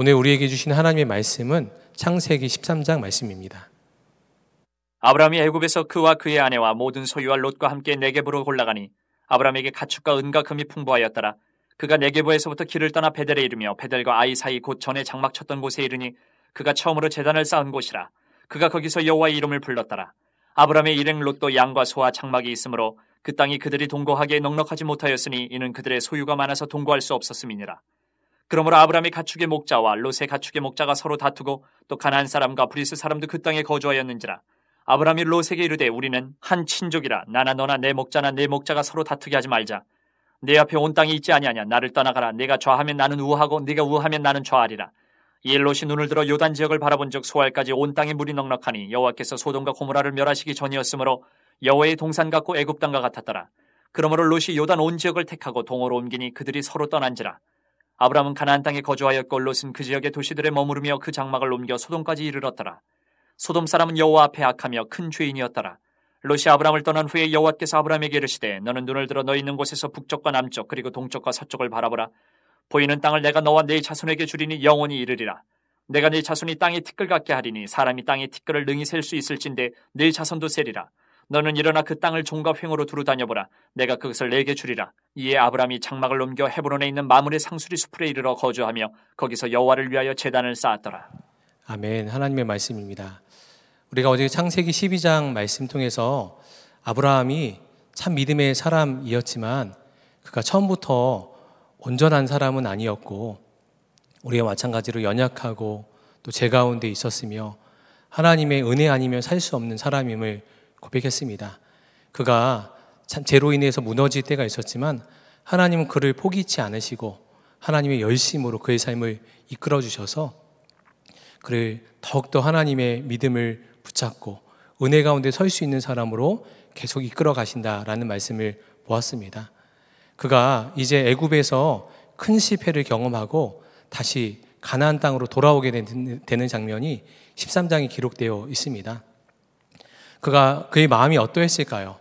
오늘 우리에게 주신 하나님의 말씀은 창세기 13장 말씀입니다. 아브라함이 애굽에서 그와 그의 아내와 모든 소유와 롯과 함께 네게보로 올라가니 아브라함에게 가축과 은과 금이 풍부하였더라. 그가 네게보에서부터 길을 떠나 베델에 이르며 베델과 아이 사이 곧 전에 장막 쳤던 곳에 이르니 그가 처음으로 재단을 쌓은 곳이라. 그가 거기서 여호와의 이름을 불렀더라. 아브라함의 일행 롯도 양과 소와 장막이 있으므로 그 땅이 그들이 동거하기에 넉넉하지 못하였으니 이는 그들의 소유가 많아서 동거할 수 없었음이니라. 그러므로 아브라함의 가축의 목자와 롯의 가축의 목자가 서로 다투고 또가난안 사람과 브리스 사람도 그 땅에 거주하였는지라 아브라함이 롯에게 이르되 우리는 한 친족이라 나나 너나 내 목자나 내 목자가 서로 다투게 하지 말자 내 앞에 온 땅이 있지 아니하냐 나를 떠나가라 내가 좌하면 나는 우하고 네가 우하면 나는 좌하리라 이에 롯이 눈을 들어 요단 지역을 바라본적 소알까지 온 땅에 물이 넉넉하니 여호와께서 소돔과 고모라를 멸하시기 전이었으므로 여호와의 동산 같고 애굽 땅과 같았더라 그러므로 롯이 요단 온 지역을 택하고 동으로 옮기니 그들이 서로 떠난지라 아브라함은 가나안 땅에 거주하였고 롯은 그 지역의 도시들에 머무르며 그 장막을 옮겨 소돔까지 이르렀더라. 소돔 사람은 여호와 앞에 악하며 큰 죄인이었더라. 롯이 아브라함을 떠난 후에 여호와께서 아브라함에게 이르시되 너는 눈을 들어 너 있는 곳에서 북쪽과 남쪽 그리고 동쪽과 서쪽을 바라보라. 보이는 땅을 내가 너와 네 자손에게 주리니 영원히 이르리라. 내가 네 자손이 땅에 티끌 같게 하리니 사람이 땅에 티끌을 능히 셀 수 있을진데 네 자손도 셀리라 너는 일어나 그 땅을 종과 횡으로 두루 다녀보라. 내가 그것을 내게 주리라. 이에 아브라함이 장막을 옮겨 헤브론에 있는 마물의 상수리 수 숲에 이르러 거주하며 거기서 여호와를 위하여 제단을 쌓았더라. 아멘. 하나님의 말씀입니다. 우리가 어제 창세기 12장 말씀 통해서 아브라함이 참 믿음의 사람이었지만 그가 처음부터 온전한 사람은 아니었고 우리와 마찬가지로 연약하고 또 제 가운데 있었으며 하나님의 은혜 아니면 살 수 없는 사람임을 고백했습니다. 그가 참 죄로 인해서 무너질 때가 있었지만 하나님은 그를 포기치 않으시고 하나님의 열심으로 그의 삶을 이끌어 주셔서 그를 더욱더 하나님의 믿음을 붙잡고 은혜 가운데 설 수 있는 사람으로 계속 이끌어 가신다라는 말씀을 보았습니다. 그가 이제 애굽에서 큰 실패를 경험하고 다시 가나안 땅으로 돌아오게 되는 장면이 13장에 기록되어 있습니다. 그가 그의 마음이 어떠했을까요?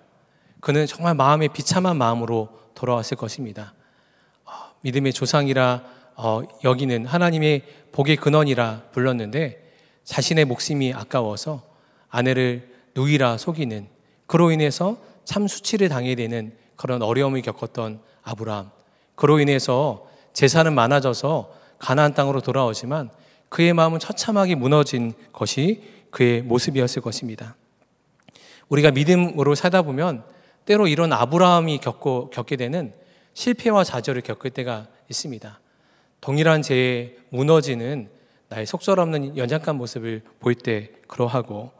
그는 정말 마음에 비참한 마음으로 돌아왔을 것입니다. 어, 믿음의 조상이라 어, 여기는 하나님의 복의 근원이라 불렀는데 자신의 목숨이 아까워서 아내를 누이라 속이는 그로 인해서 참 수치를 당해 되는 그런 어려움을 겪었던 아브라함. 그로 인해서 재산은 많아져서 가나안 땅으로 돌아오지만 그의 마음은 처참하게 무너진 것이 그의 모습이었을 것입니다. 우리가 믿음으로 살다 보면 때로 이런 아브라함이 겪고 겪게 되는 실패와 좌절을 겪을 때가 있습니다. 동일한 죄에 무너지는 나의 속절없는 연약한 모습을 볼 때 그러하고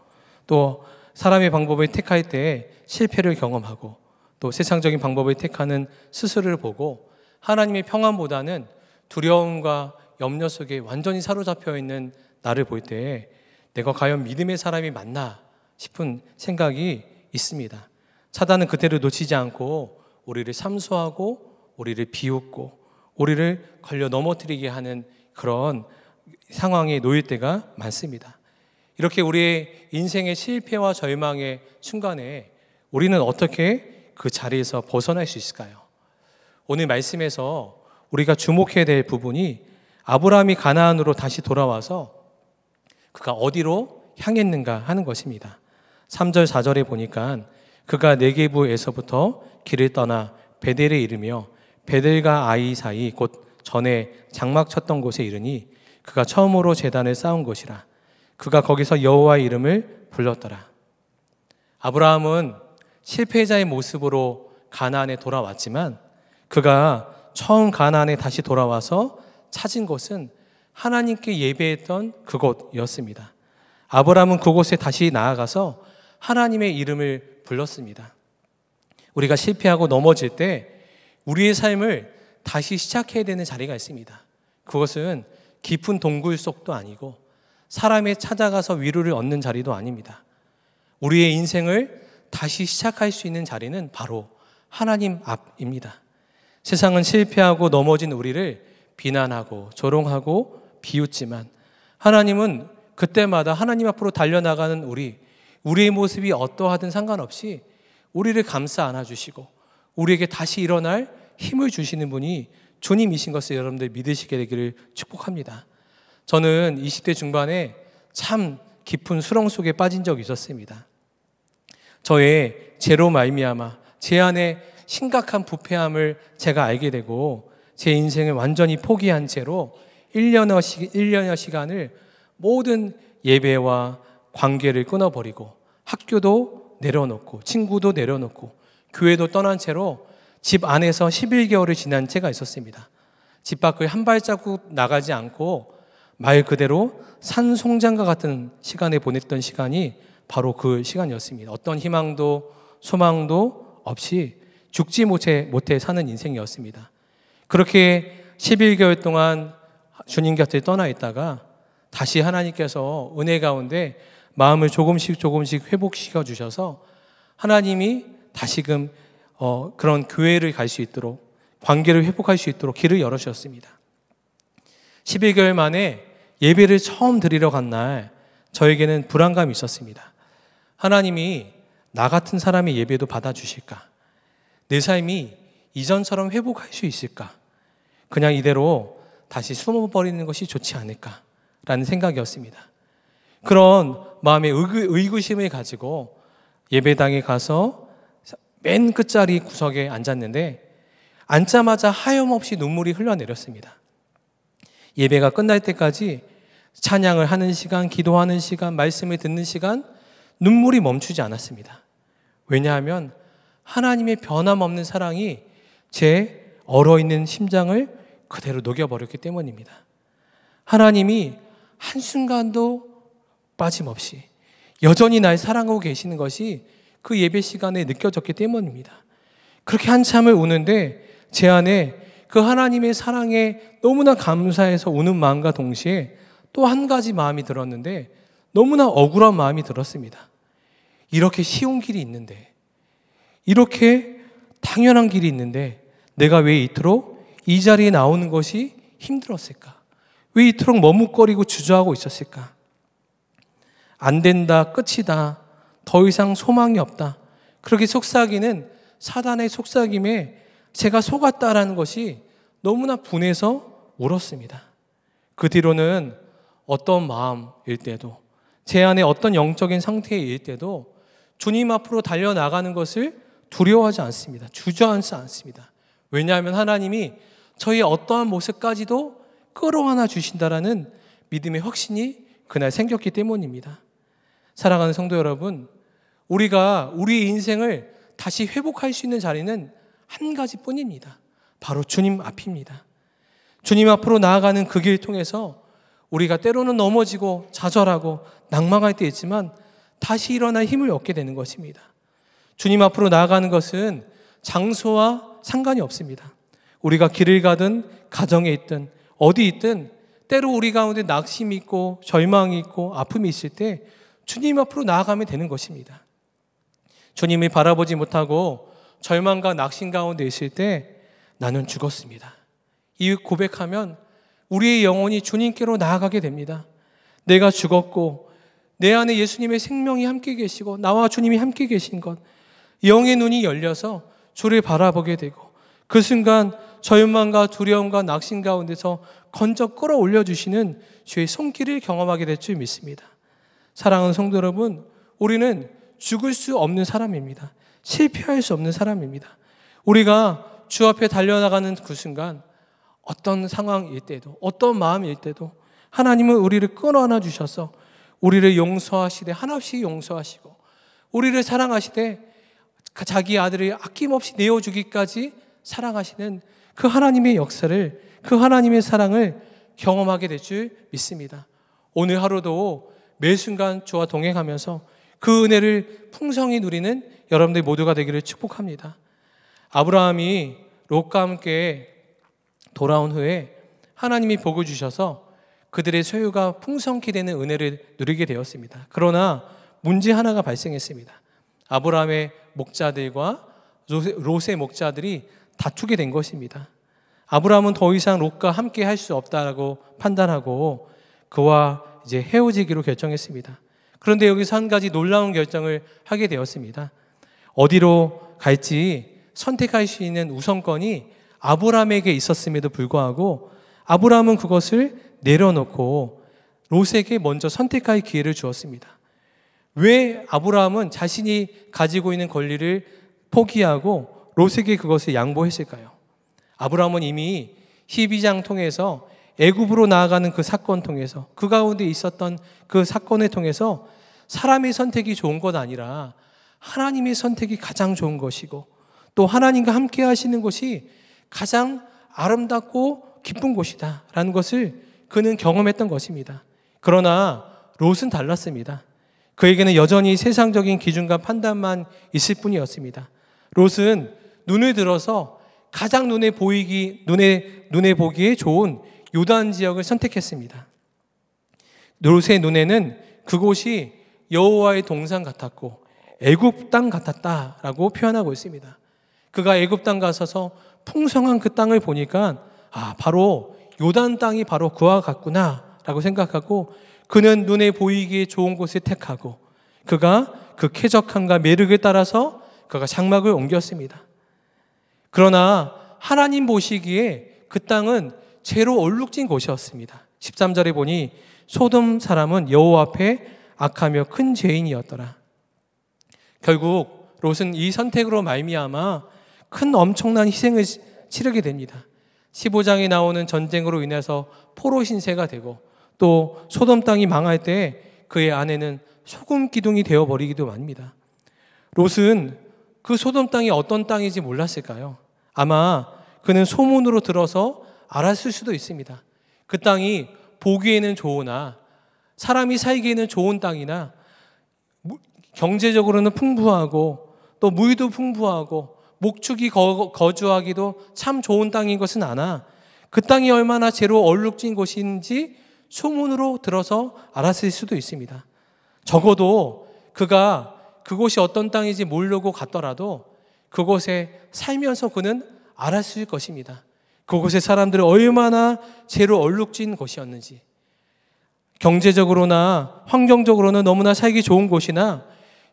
또 사람의 방법을 택할 때 실패를 경험하고 또 세상적인 방법을 택하는 스스로를 보고 하나님의 평안보다는 두려움과 염려 속에 완전히 사로잡혀 있는 나를 볼 때 내가 과연 믿음의 사람이 맞나 싶은 생각이 있습니다. 사단은 그때를 놓치지 않고 우리를 삼수하고 우리를 비웃고 우리를 걸려 넘어뜨리게 하는 그런 상황에 놓일 때가 많습니다. 이렇게 우리의 인생의 실패와 절망의 순간에 우리는 어떻게 그 자리에서 벗어날 수 있을까요? 오늘 말씀에서 우리가 주목해야 될 부분이 아브라함이 가나안으로 다시 돌아와서 그가 어디로 향했는가 하는 것입니다. 3절 4절에 보니까 그가 네게부에서부터 길을 떠나 베델에 이르며 베델과 아이 사이 곧 전에 장막 쳤던 곳에 이르니 그가 처음으로 재단을 쌓은 곳이라 그가 거기서 여호와의 이름을 불렀더라 아브라함은 실패자의 모습으로 가나안에 돌아왔지만 그가 처음 가나안에 다시 돌아와서 찾은 곳은 하나님께 예배했던 그곳이었습니다. 아브라함은 그곳에 다시 나아가서 하나님의 이름을 불렀습니다. 우리가 실패하고 넘어질 때 우리의 삶을 다시 시작해야 되는 자리가 있습니다. 그것은 깊은 동굴 속도 아니고 사람에 찾아가서 위로를 얻는 자리도 아닙니다. 우리의 인생을 다시 시작할 수 있는 자리는 바로 하나님 앞입니다. 세상은 실패하고 넘어진 우리를 비난하고 조롱하고 비웃지만 하나님은 그때마다 하나님 앞으로 달려나가는 우리 우리의 모습이 어떠하든 상관없이 우리를 감싸 안아주시고 우리에게 다시 일어날 힘을 주시는 분이 주님이신 것을 여러분들 믿으시게 되기를 축복합니다. 저는 20대 중반에 참 깊은 수렁 속에 빠진 적이 있었습니다. 저의 제로 말미암아 제 안에 심각한 부패함을 제가 알게 되고 제 인생을 완전히 포기한 채로 1년여, 시, 1년여 시간을 모든 예배와 관계를 끊어버리고 학교도 내려놓고 친구도 내려놓고 교회도 떠난 채로 집 안에서 1 1개월이 지난 채가 있었습니다. 집 밖을 한 발자국 나가지 않고 말 그대로 산송장과 같은 시간에 보냈던 시간이 바로 그 시간이었습니다. 어떤 희망도 소망도 없이 죽지 못해, 못해 사는 인생이었습니다. 그렇게 11개월 동안 주님 곁에 떠나 있다가 다시 하나님께서 은혜 가운데 마음을 조금씩 조금씩 회복시켜 주셔서 하나님이 다시금 어, 그런 교회를 갈 수 있도록 관계를 회복할 수 있도록 길을 열어주셨습니다. 11개월 만에 예배를 처음 드리러 간 날 저에게는 불안감이 있었습니다. 하나님이 나 같은 사람의 예배도 받아주실까? 내 삶이 이전처럼 회복할 수 있을까? 그냥 이대로 다시 숨어버리는 것이 좋지 않을까? 라는 생각이었습니다. 그런 마음에 의구, 심을 가지고 예배당에 가서 맨 끝자리 구석에 앉았는데 앉자마자 하염없이 눈물이 흘러내렸습니다. 예배가 끝날 때까지 찬양을 하는 시간, 기도하는 시간, 말씀을 듣는 시간 눈물이 멈추지 않았습니다. 왜냐하면 하나님의 변함없는 사랑이 제 얼어있는 심장을 그대로 녹여버렸기 때문입니다. 하나님이 한순간도 빠짐없이 여전히 날 사랑하고 계시는 것이 그 예배 시간에 느껴졌기 때문입니다. 그렇게 한참을 우는데 제 안에 그 하나님의 사랑에 너무나 감사해서 우는 마음과 동시에 또 한 가지 마음이 들었는데 너무나 억울한 마음이 들었습니다. 이렇게 쉬운 길이 있는데, 이렇게 당연한 길이 있는데, 내가 왜 이토록 이 자리에 나오는 것이 힘들었을까? 왜 이토록 머뭇거리고 주저하고 있었을까? 안 된다, 끝이다, 더 이상 소망이 없다. 그렇게 속삭이는 사단의 속삭임에 제가 속았다라는 것이 너무나 분해서 울었습니다. 그 뒤로는 어떤 마음일 때도 제 안에 어떤 영적인 상태일 때도 주님 앞으로 달려나가는 것을 두려워하지 않습니다. 주저앉지 않습니다. 왜냐하면 하나님이 저희 어떠한 모습까지도 끌어안아 주신다라는 믿음의 확신이 그날 생겼기 때문입니다. 사랑하는 성도 여러분, 우리가 우리의 인생을 다시 회복할 수 있는 자리는 한 가지 뿐입니다. 바로 주님 앞입니다. 주님 앞으로 나아가는 그길을 통해서 우리가 때로는 넘어지고 좌절하고 낙망할 때 있지만 다시 일어날 힘을 얻게 되는 것입니다. 주님 앞으로 나아가는 것은 장소와 상관이 없습니다. 우리가 길을 가든 가정에 있든 어디 있든 때로 우리 가운데 낙심이 있고 절망이 있고 아픔이 있을 때 주님 앞으로 나아가면 되는 것입니다. 주님이 바라보지 못하고 절망과 낙심 가운데 있을 때 나는 죽었습니다. 이 고백하면 우리의 영혼이 주님께로 나아가게 됩니다. 내가 죽었고 내 안에 예수님의 생명이 함께 계시고 나와 주님이 함께 계신 것 영의 눈이 열려서 주를 바라보게 되고 그 순간 절망과 두려움과 낙심 가운데서 건져 끌어올려 주시는 주의 손길을 경험하게 될 줄 믿습니다. 사랑하는 성도 여러분, 우리는 죽을 수 없는 사람입니다. 실패할 수 없는 사람입니다. 우리가 주 앞에 달려나가는 그 순간 어떤 상황일 때도 어떤 마음일 때도 하나님은 우리를 끌어안아 주셔서 우리를 용서하시되 한없이 용서하시고 우리를 사랑하시되 자기 아들을 아낌없이 내어주기까지 사랑하시는 그 하나님의 역사를 그 하나님의 사랑을 경험하게 될 줄 믿습니다. 오늘 하루도 매 순간 주와 동행하면서 그 은혜를 풍성히 누리는 여러분들 모두가 되기를 축복합니다. 아브라함이 롯과 함께 돌아온 후에 하나님이 복을 주셔서 그들의 소유가 풍성히 되는 은혜를 누리게 되었습니다. 그러나 문제 하나가 발생했습니다. 아브라함의 목자들과 롯의 목자들이 다투게 된 것입니다. 아브라함은 더 이상 롯과 함께 할 수 없다라고 판단하고 그와 이제 헤어지기로 결정했습니다. 그런데 여기서 한 가지 놀라운 결정을 하게 되었습니다. 어디로 갈지 선택할 수 있는 우선권이 아브라함에게 있었음에도 불구하고 아브라함은 그것을 내려놓고 롯에게 먼저 선택할 기회를 주었습니다. 왜 아브라함은 자신이 가지고 있는 권리를 포기하고 롯에게 그것을 양보했을까요? 아브라함은 이미 12장 통해서 애굽으로 나아가는 그 사건 통해서 그 가운데 있었던 그 사건을 통해서 사람의 선택이 좋은 것 아니라 하나님의 선택이 가장 좋은 것이고 또 하나님과 함께 하시는 것이 가장 아름답고 기쁜 곳이다라는 것을 그는 경험했던 것입니다. 그러나 롯은 달랐습니다. 그에게는 여전히 세상적인 기준과 판단만 있을 뿐이었습니다. 롯은 눈을 들어서 가장 눈에 보이기 눈에 눈에 보기에 좋은 요단 지역을 선택했습니다. 노릇의 눈에는 그곳이 여호와의 동산 같았고 애굽 땅 같았다라고 표현하고 있습니다. 그가 애굽 땅 가서서 풍성한 그 땅을 보니까 아 바로 요단 땅이 바로 그와 같구나라고 생각하고 그는 눈에 보이기에 좋은 곳을 택하고 그가 그 쾌적함과 매력에 따라서 그가 장막을 옮겼습니다. 그러나 하나님 보시기에 그 땅은 죄로 얼룩진 곳이었습니다. 13절에 보니 소돔 사람은 여호와 앞에 악하며 큰 죄인이었더라. 결국 롯은 이 선택으로 말미암아 큰 엄청난 희생을 치르게 됩니다. 15장에 나오는 전쟁으로 인해서 포로 신세가 되고 또 소돔 땅이 망할 때 그의 아내는 소금 기둥이 되어 버리기도 합니다. 롯은 그 소돔 땅이 어떤 땅인지 몰랐을까요? 아마 그는 소문으로 들어서 알았을 수도 있습니다. 그 땅이 보기에는 좋으나 사람이 살기에는 좋은 땅이나 경제적으로는 풍부하고 또 물도 풍부하고 목축이 거, 주하기도참 좋은 땅인 것은 아나 그 땅이 얼마나 죄로 얼룩진 곳인지 소문으로 들어서 알았을 수도 있습니다. 적어도 그가 그곳이 어떤 땅인지 모르고 갔더라도 그곳에 살면서 그는 알았을 것입니다. 그곳의 사람들이 얼마나 죄로 얼룩진 곳이었는지 경제적으로나 환경적으로는 너무나 살기 좋은 곳이나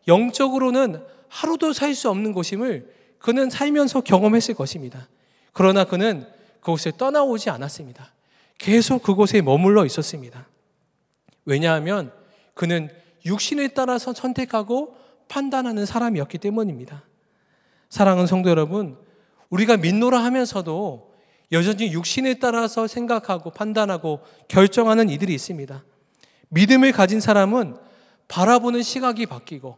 영적으로는 하루도 살 수 없는 곳임을 그는 살면서 경험했을 것입니다. 그러나 그는 그곳에 떠나오지 않았습니다. 계속 그곳에 머물러 있었습니다. 왜냐하면 그는 육신에 따라서 선택하고 판단하는 사람이었기 때문입니다. 사랑하는 성도 여러분, 우리가 믿노라 하면서도 여전히 육신에 따라서 생각하고 판단하고 결정하는 이들이 있습니다. 믿음을 가진 사람은 바라보는 시각이 바뀌고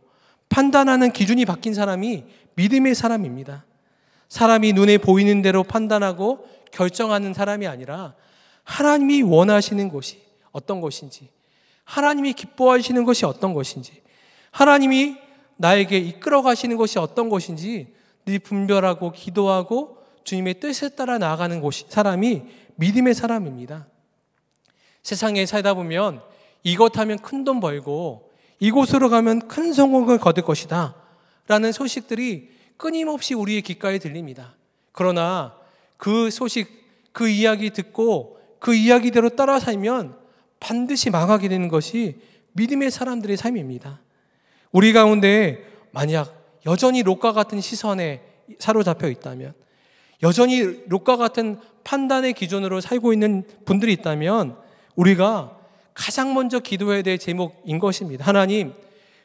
판단하는 기준이 바뀐 사람이 믿음의 사람입니다. 사람이 눈에 보이는 대로 판단하고 결정하는 사람이 아니라 하나님이 원하시는 것이 어떤 것인지, 하나님이 기뻐하시는 것이 어떤 것인지, 하나님이 나에게 이끌어 가시는 것이 어떤 것인지 늘 분별하고 기도하고 주님의 뜻에 따라 나아가는 곳이, 사람이 믿음의 사람입니다. 세상에 살다 보면 이것 하면 큰 돈 벌고 이곳으로 가면 큰 성공을 거둘 것이다. 라는 소식들이 끊임없이 우리의 귓가에 들립니다. 그러나 그 소식, 그 이야기 듣고 그 이야기대로 따라 살면 반드시 망하게 되는 것이 믿음의 사람들의 삶입니다. 우리 가운데 만약 여전히 롯과 같은 시선에 사로잡혀 있다면 여전히 롯과 같은 판단의 기준으로 살고 있는 분들이 있다면 우리가 가장 먼저 기도해야 될 제목인 것입니다. 하나님,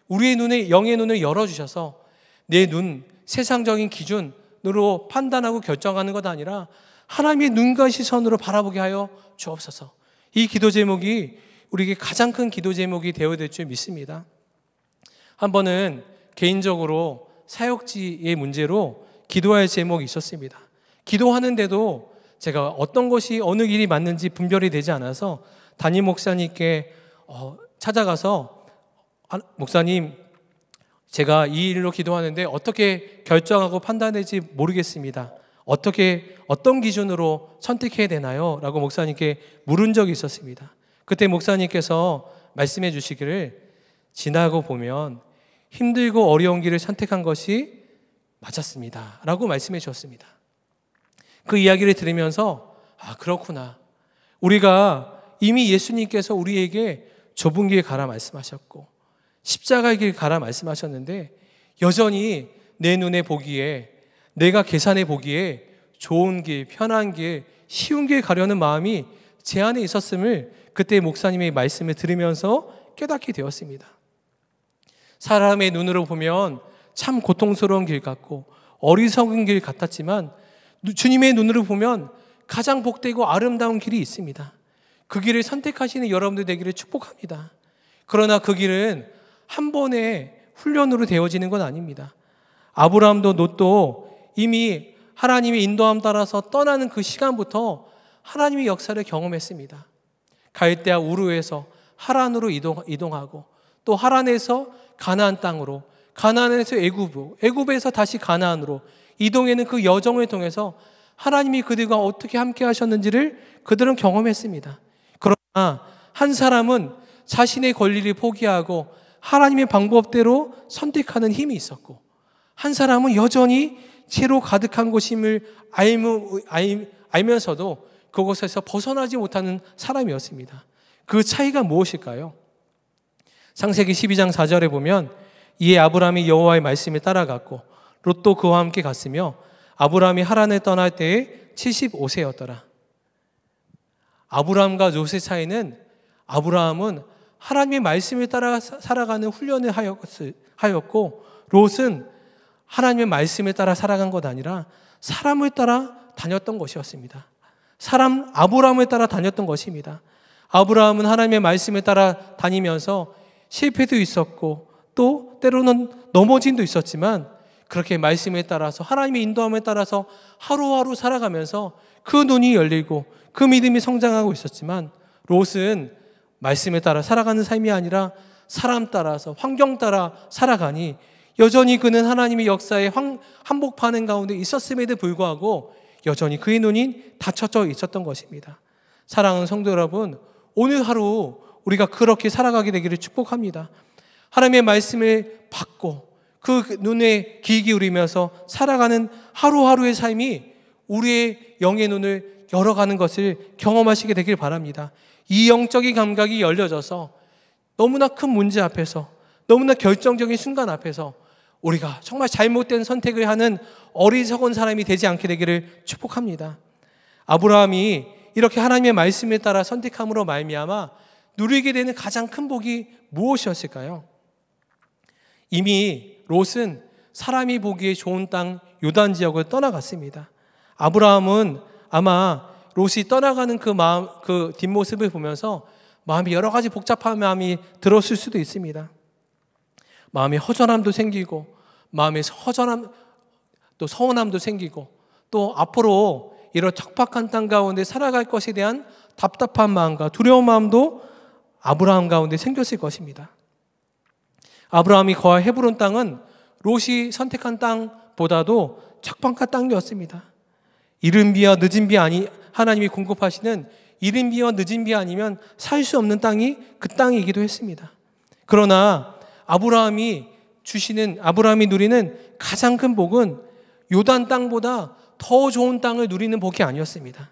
우리의 눈에 영의 눈을 열어 주셔서 내 눈 세상적인 기준으로 판단하고 결정하는 것 아니라 하나님의 눈과 시선으로 바라보게 하여 주옵소서. 이 기도 제목이 우리에게 가장 큰 기도 제목이 되어야 될 줄 믿습니다. 한 번은 개인적으로 사역지의 문제로 기도할 제목이 있었습니다. 기도하는데도 제가 어떤 것이 어느 길이 맞는지 분별이 되지 않아서 담임 목사님께 어, 찾아가서 아, 목사님 제가 이 일로 기도하는데 어떻게 결정하고 판단할지 모르겠습니다. 어떻게 어떤 기준으로 선택해야 되나요? 라고 목사님께 물은 적이 있었습니다. 그때 목사님께서 말씀해 주시기를 지나고 보면 힘들고 어려운 길을 선택한 것이 맞았습니다. 라고 말씀해 주셨습니다. 그 이야기를 들으면서 아, 그렇구나. 우리가 이미 예수님께서 우리에게 좁은 길 가라 말씀하셨고 십자가의 길 가라 말씀하셨는데 여전히 내 눈에 보기에 내가 계산해 보기에 좋은 길, 편한 길, 쉬운 길 가려는 마음이 제 안에 있었음을 그때 목사님의 말씀을 들으면서 깨닫게 되었습니다. 사람의 눈으로 보면 참 고통스러운 길 같고 어리석은 길 같았지만 주님의 눈으로 보면 가장 복되고 아름다운 길이 있습니다. 그 길을 선택하시는 여러분들 되기를 축복합니다. 그러나 그 길은 한 번의 훈련으로 되어지는 건 아닙니다. 아브라함도 롯도 이미 하나님의 인도함 따라서 떠나는 그 시간부터 하나님의 역사를 경험했습니다. 갈대아 우르에서 하란으로 이동, 하고또 하란에서 가나안 땅으로 가나안에서 애굽으로 애굽에서 다시 가나안으로 이동에는 그 여정을 통해서 하나님이 그들과 어떻게 함께 하셨는지를 그들은 경험했습니다. 그러나 한 사람은 자신의 권리를 포기하고 하나님의 방법대로 선택하는 힘이 있었고 한 사람은 여전히 채로 가득한 곳임을 알면서도 그곳에서 벗어나지 못하는 사람이었습니다. 그 차이가 무엇일까요? 상세기 12장 4절에 보면 이에 아브라함이 여호와의 말씀에 따라갔고 롯도 그와 함께 갔으며 아브라함이 하란에 떠날 때에 75세였더라. 아브라함과 롯의 차이는 아브라함은 하나님의 말씀을 따라 살아가는 훈련을 하였고 롯은 하나님의 말씀을 따라 살아간 것 아니라 사람을 따라 다녔던 것이었습니다. 사람 아브라함을 따라 다녔던 것입니다. 아브라함은 하나님의 말씀을 따라 다니면서 실패도 있었고 또 때로는 넘어진도 있었지만 그렇게 말씀에 따라서 하나님의 인도함에 따라서 하루하루 살아가면서 그 눈이 열리고 그 믿음이 성장하고 있었지만 롯은 말씀에 따라 살아가는 삶이 아니라 사람 따라서 환경 따라 살아가니 여전히 그는 하나님의 역사에 황, 한복판은 가운데 있었음에도 불구하고 여전히 그의 눈이 닫혀져 있었던 것입니다. 사랑하는 성도 여러분, 오늘 하루 우리가 그렇게 살아가게 되기를 축복합니다. 하나님의 말씀을 받고 그 눈에 귀 기울이면서 살아가는 하루하루의 삶이 우리의 영의 눈을 열어가는 것을 경험하시게 되길 바랍니다. 이 영적인 감각이 열려져서 너무나 큰 문제 앞에서 너무나 결정적인 순간 앞에서 우리가 정말 잘못된 선택을 하는 어리석은 사람이 되지 않게 되기를 축복합니다. 아브라함이 이렇게 하나님의 말씀에 따라 선택함으로 말미암아 누리게 되는 가장 큰 복이 무엇이었을까요? 이미 롯은 사람이 보기에 좋은 땅 요단 지역을 떠나갔습니다. 아브라함은 아마 롯이 떠나가는 그 마음, 그 뒷모습을 보면서 마음이 여러 가지 복잡한 마음이 들었을 수도 있습니다. 마음의 허전함도 생기고, 마음의 허전함, 또 서운함도 생기고, 또 앞으로 이런 척박한 땅 가운데 살아갈 것에 대한 답답한 마음과 두려운 마음도 아브라함 가운데 생겼을 것입니다. 아브라함이 거할 헤브론 땅은 롯이 선택한 땅보다도 착방가 땅이었습니다. 이른 비와 늦은 비 아니 하나님이 공급하시는 이른 비와 늦은 비 아니면 살 수 없는 땅이 그 땅이기도 했습니다. 그러나 아브라함이 주시는 아브라함이 누리는 가장 큰 복은 요단 땅보다 더 좋은 땅을 누리는 복이 아니었습니다.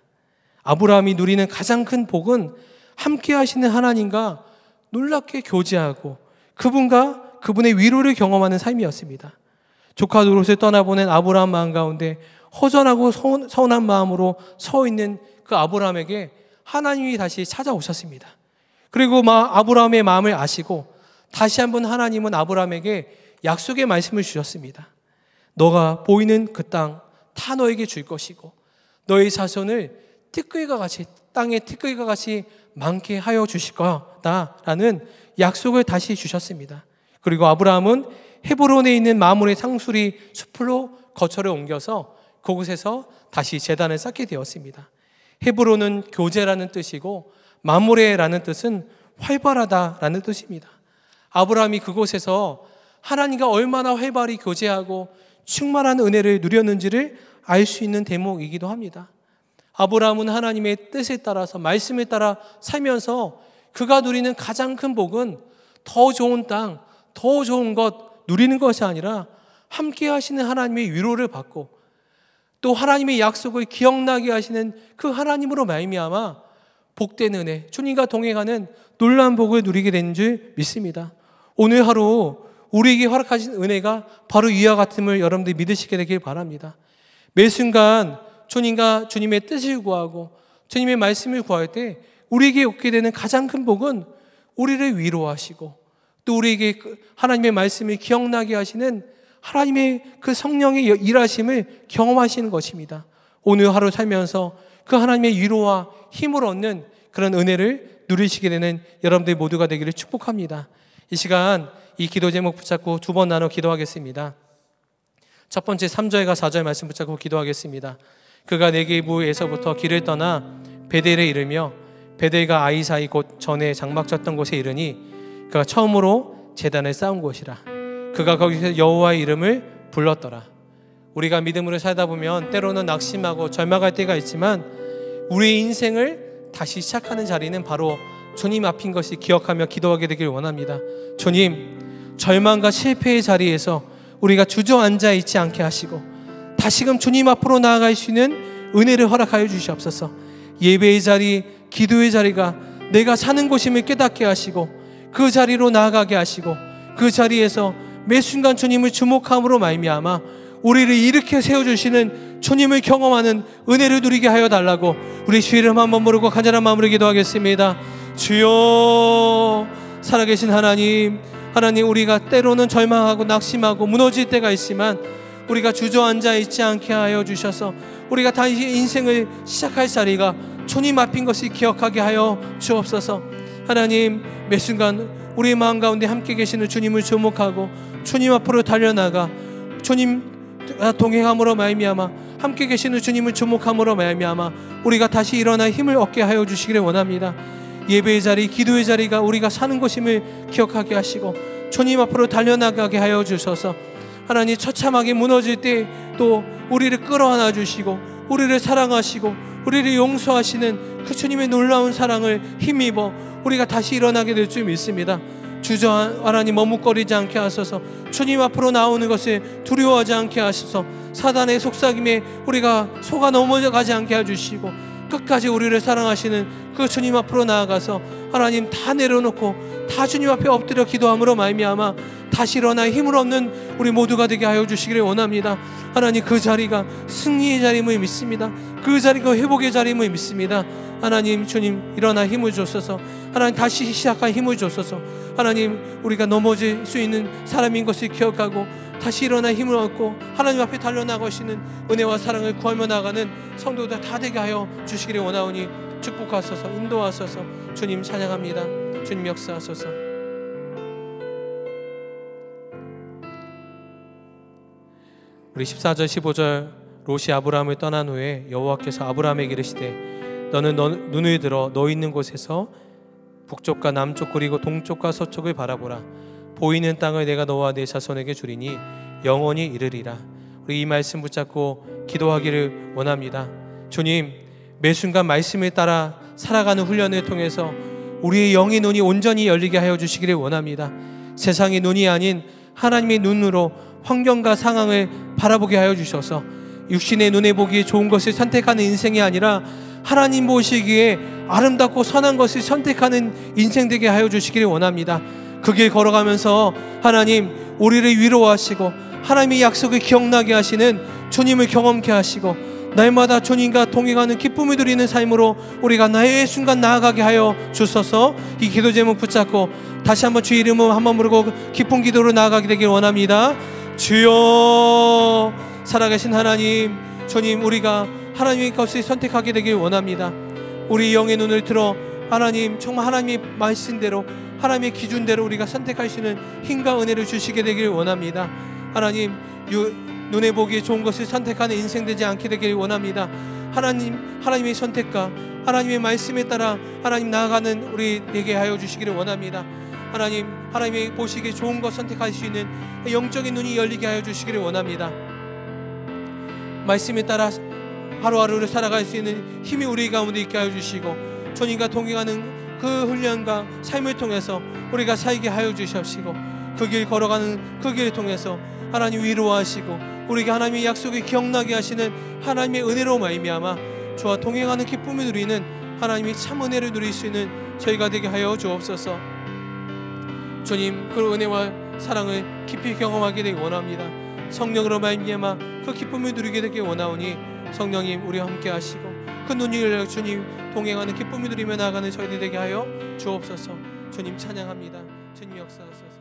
아브라함이 누리는 가장 큰 복은 함께 하시는 하나님과 놀랍게 교제하고 그분과 그분의 위로를 경험하는 삶이었습니다. 조카 노릇을 떠나보낸 아브라함 마음 가운데 허전하고 서운한 마음으로 서 있는 그 아브라함에게 하나님이 다시 찾아오셨습니다. 그리고 막 아브라함의 마음을 아시고 다시 한번 하나님은 아브라함에게 약속의 말씀을 주셨습니다. 너가 보이는 그 땅 다 너에게 줄 것이고 너의 자손을 티끌과 같이 땅의 티끌과 같이 많게 하여 주실 거다라는 약속을 다시 주셨습니다. 그리고 아브라함은 헤브론에 있는 마므레 상수리 숲으로 거처를 옮겨서 그곳에서 다시 재단을 쌓게 되었습니다. 헤브론은 교제라는 뜻이고 마므레라는 뜻은 활발하다라는 뜻입니다. 아브라함이 그곳에서 하나님과 얼마나 활발히 교제하고 충만한 은혜를 누렸는지를 알 수 있는 대목이기도 합니다. 아브라함은 하나님의 뜻에 따라서 말씀에 따라 살면서 그가 누리는 가장 큰 복은 더 좋은 땅, 더 좋은 것 누리는 것이 아니라 함께 하시는 하나님의 위로를 받고 또 하나님의 약속을 기억나게 하시는 그 하나님으로 말미암아 복된 은혜, 주님과 동행하는 놀란 복을 누리게 되는 줄 믿습니다. 오늘 하루 우리에게 허락하신 은혜가 바로 이와 같음을 여러분들이 믿으시게 되길 바랍니다. 매 순간 주님과 주님의 뜻을 구하고 주님의 말씀을 구할 때 우리에게 얻게 되는 가장 큰 복은 우리를 위로하시고 또 우리에게 그 하나님의 말씀을 기억나게 하시는 하나님의 그 성령의 일하심을 경험하시는 것입니다. 오늘 하루 살면서 그 하나님의 위로와 힘을 얻는 그런 은혜를 누리시게 되는 여러분들 모두가 되기를 축복합니다. 이 시간 이 기도 제목 붙잡고 두 번 나눠 기도하겠습니다. 첫 번째 3절과 4절 말씀 붙잡고 기도하겠습니다. 그가 네게부에서부터 길을 떠나 베델에 이르며 베델과 아이사이 곧 전에 장막 쳤던 곳에 이르니 그가 처음으로 재단을 쌓은 곳이라 그가 거기서 여호와의 이름을 불렀더라 우리가 믿음으로 살다 보면 때로는 낙심하고 절망할 때가 있지만 우리의 인생을 다시 시작하는 자리는 바로 주님 앞인 것이 기억하며 기도하게 되길 원합니다. 주님, 절망과 실패의 자리에서 우리가 주저앉아 있지 않게 하시고 다시금 주님 앞으로 나아갈 수 있는 은혜를 허락하여 주시옵소서. 예배의 자리, 기도의 자리가 내가 사는 곳임을 깨닫게 하시고 그 자리로 나아가게 하시고 그 자리에서 매 순간 주님을 주목함으로 말미암아 우리를 이렇게 세워주시는 주님을 경험하는 은혜를 누리게 하여 달라고 우리 주 이름 한번 부르고 간절한 마음으로 기도하겠습니다. 주여 살아계신 하나님 하나님 우리가 때로는 절망하고 낙심하고 무너질 때가 있지만 우리가 주저앉아 있지 않게 하여 주셔서 우리가 다시 인생을 시작할 자리가 주님 앞인 것이 기억하게 하여 주옵소서 하나님 매 순간 우리의 마음 가운데 함께 계시는 주님을 주목하고 주님 앞으로 달려나가 주님 아, 동행함으로 말미암아 함께 계시는 주님을 주목함으로 말미암아 우리가 다시 일어나 힘을 얻게 하여 주시기를 원합니다. 예배의 자리, 기도의 자리가 우리가 사는 곳임을 기억하게 하시고 주님 앞으로 달려나가게 하여 주셔서 하나님 처참하게 무너질 때 또 우리를 끌어안아 주시고 우리를 사랑하시고 우리를 용서하시는 그 주님의 놀라운 사랑을 힘입어 우리가 다시 일어나게 될 줄 믿습니다. 주저하라니 머뭇거리지 않게 하소서 주님 앞으로 나오는 것을 두려워하지 않게 하소서 사단의 속삭임에 우리가 속아 넘어가지 않게 해주시고 끝까지 우리를 사랑하시는 그 주님 앞으로 나아가서 하나님 다 내려놓고 다 주님 앞에 엎드려 기도함으로 말미암아 다시 일어나 힘을 얻는 우리 모두가 되게 하여 주시기를 원합니다. 하나님 그 자리가 승리의 자리임을 믿습니다. 그 자리가 회복의 자리임을 믿습니다. 하나님 주님 일어나 힘을 주소서 하나님 다시 시작할 힘을 주소서 하나님 우리가 넘어질 수 있는 사람인 것을 기억하고 다시 일어나 힘을 얻고 하나님 앞에 달려나가시는 은혜와 사랑을 구하며 나가는 성도들 다 되게 하여 주시기를 원하오니 축복하소서 인도하소서 주님 찬양합니다 주님 역사하소서 우리 14절 15절 롯이 아브라함을 떠난 후에 여호와께서 아브라함에게 이르시되 너는 너, 눈을 들어 너 있는 곳에서 북쪽과 남쪽 그리고 동쪽과 서쪽을 바라보라 보이는 땅을 내가 너와 내 자손에게 주리니 영원히 이르리라 우리 이 말씀 붙잡고 기도하기를 원합니다 주님 매 순간 말씀에 따라 살아가는 훈련을 통해서 우리의 영의 눈이 온전히 열리게 하여 주시기를 원합니다. 세상의 눈이 아닌 하나님의 눈으로 환경과 상황을 바라보게 하여 주셔서 육신의 눈에 보기에 좋은 것을 선택하는 인생이 아니라 하나님 보시기에 아름답고 선한 것을 선택하는 인생 되게 하여 주시기를 원합니다. 그 길 걸어가면서 하나님 우리를 위로하시고 하나님의 약속을 기억나게 하시는 주님을 경험케 하시고 날마다 주님과 동행하는 기쁨을 드리는 삶으로 우리가 나의 순간 나아가게 하여 주소서 이 기도 제목 붙잡고 다시 한번 주 이름을 한번 부르고 기쁜 기도로 나아가게 되길 원합니다. 주여 살아계신 하나님 주님 우리가 하나님의 값을 선택하게 되길 원합니다. 우리 영의 눈을 들어 하나님 정말 하나님의 말씀대로 하나님의 기준대로 우리가 선택할 수 있는 힘과 은혜를 주시게 되길 원합니다. 하나님 유, 눈에 보기 좋은 것을 선택하는 인생 되지 않게 되길 원합니다. 하나님, 하나님의 선택과 하나님의 말씀에 따라 하나님 나아가는 우리 되게 하여 주시기를 원합니다. 하나님, 하나님의 보시기에 좋은 것 선택할 수 있는 영적인 눈이 열리게 하여 주시기를 원합니다. 말씀에 따라 하루하루를 살아갈 수 있는 힘이 우리 가운데 있게 하여 주시고 주님과 동행하는 그 훈련과 삶을 통해서 우리가 살게 하여 주시옵시고 그 길 걸어가는 그 길을 통해서 하나님 위로하시고 우리에게 하나님의 약속을 기억나게 하시는 하나님의 은혜로 말미암아 주와 동행하는 기쁨을 누리는 하나님의 참 은혜를 누릴 수 있는 저희가 되게 하여 주옵소서. 주님 그 은혜와 사랑을 깊이 경험하게 되기 원합니다. 성령으로 말미암아 그 기쁨을 누리게 되길 원하오니 성령님 우리와 함께 하시고 그 눈을 주님 동행하는 기쁨을 누리며 나아가는 저희들 되게 하여 주옵소서. 주님 찬양합니다. 주님 역사하소서.